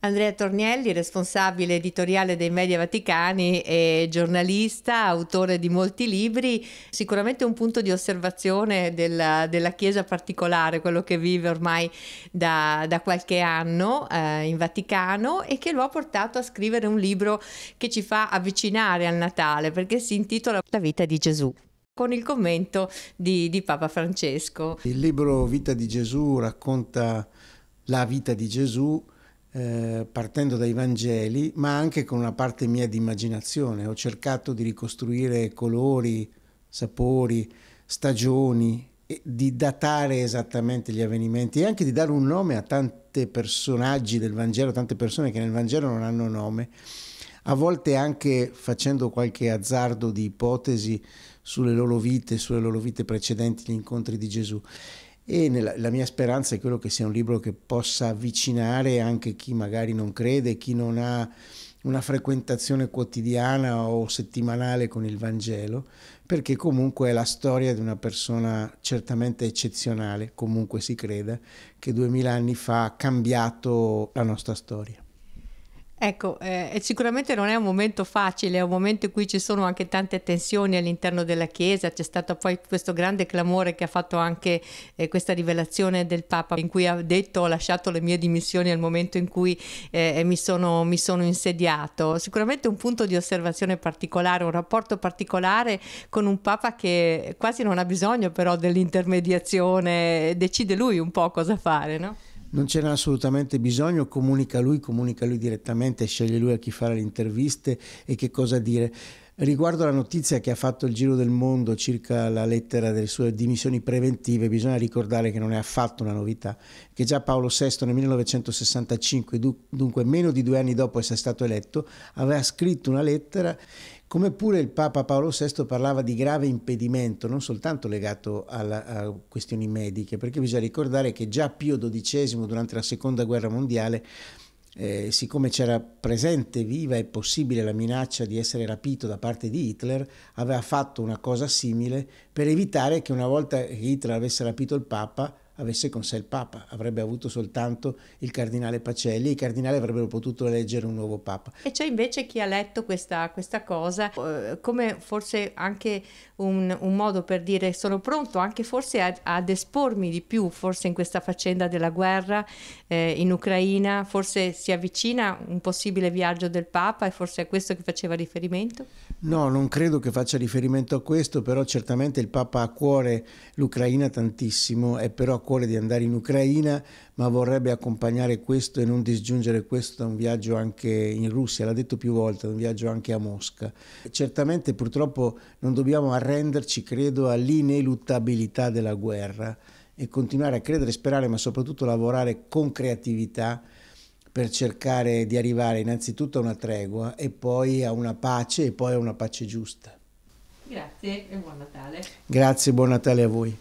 Andrea Tornielli, responsabile editoriale dei Media Vaticani e giornalista, autore di molti libri, sicuramente un punto di osservazione della, della Chiesa particolare, quello che vive ormai da, da qualche anno eh, in Vaticano e che lo ha portato a scrivere un libro che ci fa avvicinare al Natale perché si intitola La vita di Gesù con il commento di, di Papa Francesco. Il libro Vita di Gesù racconta la vita di Gesù eh, partendo dai Vangeli, ma anche con una parte mia di immaginazione. Ho cercato di ricostruire colori, sapori, stagioni, di datare esattamente gli avvenimenti e anche di dare un nome a tanti personaggi del Vangelo, tante persone che nel Vangelo non hanno nome. A volte anche facendo qualche azzardo di ipotesi sulle loro vite, sulle loro vite precedenti, gli incontri di Gesù e nella, la mia speranza è quello che sia un libro che possa avvicinare anche chi magari non crede, chi non ha una frequentazione quotidiana o settimanale con il Vangelo, perché comunque è la storia di una persona certamente eccezionale, comunque si creda, che duemila anni fa ha cambiato la nostra storia. Ecco, eh, sicuramente non è un momento facile, è un momento in cui ci sono anche tante tensioni all'interno della Chiesa, c'è stato poi questo grande clamore che ha fatto anche eh, questa rivelazione del Papa in cui ha detto ho lasciato le mie dimissioni al momento in cui eh, mi, sono, mi, sono, insediato. Sicuramente un punto di osservazione particolare, un rapporto particolare con un Papa che quasi non ha bisogno però dell'intermediazione, decide lui un po' cosa fare, no? non ce n'è assolutamente bisogno, comunica lui, comunica lui direttamente, sceglie lui a chi fare le interviste e che cosa dire. Riguardo alla notizia che ha fatto il giro del mondo circa la lettera delle sue dimissioni preventive, bisogna ricordare che non è affatto una novità, che già Paolo VI nel 1965, dunque meno di due anni dopo essere stato eletto, aveva scritto una lettera come pure il Papa Paolo VI parlava di grave impedimento, non soltanto legato alla, a questioni mediche, perché bisogna ricordare che già Pio XII, durante la seconda guerra mondiale, eh, siccome c'era presente, viva e possibile la minaccia di essere rapito da parte di Hitler, aveva fatto una cosa simile per evitare che una volta che Hitler avesse rapito il Papa, avesse con sé il Papa, avrebbe avuto soltanto il Cardinale Pacelli, i cardinali avrebbero potuto eleggere un nuovo Papa. E c'è invece chi ha letto questa, questa cosa eh, come forse anche un, un, modo per dire sono pronto anche forse ad, ad, espormi di più, forse in questa faccenda della guerra eh, in Ucraina, forse si avvicina un possibile viaggio del Papa e forse è questo che faceva riferimento? No, non credo che faccia riferimento a questo, però certamente il Papa ha a cuore l'Ucraina tantissimo è però a cuore di andare in Ucraina, ma vorrebbe accompagnare questo e non disgiungere questo da un viaggio anche in Russia, l'ha detto più volte, da un viaggio anche a Mosca. Certamente purtroppo non dobbiamo arrenderci, credo, all'ineluttabilità della guerra e continuare a credere, sperare, ma soprattutto lavorare con creatività per cercare di arrivare innanzitutto a una tregua e poi a una pace e poi a una pace giusta. Grazie e buon Natale. Grazie, buon Natale a voi.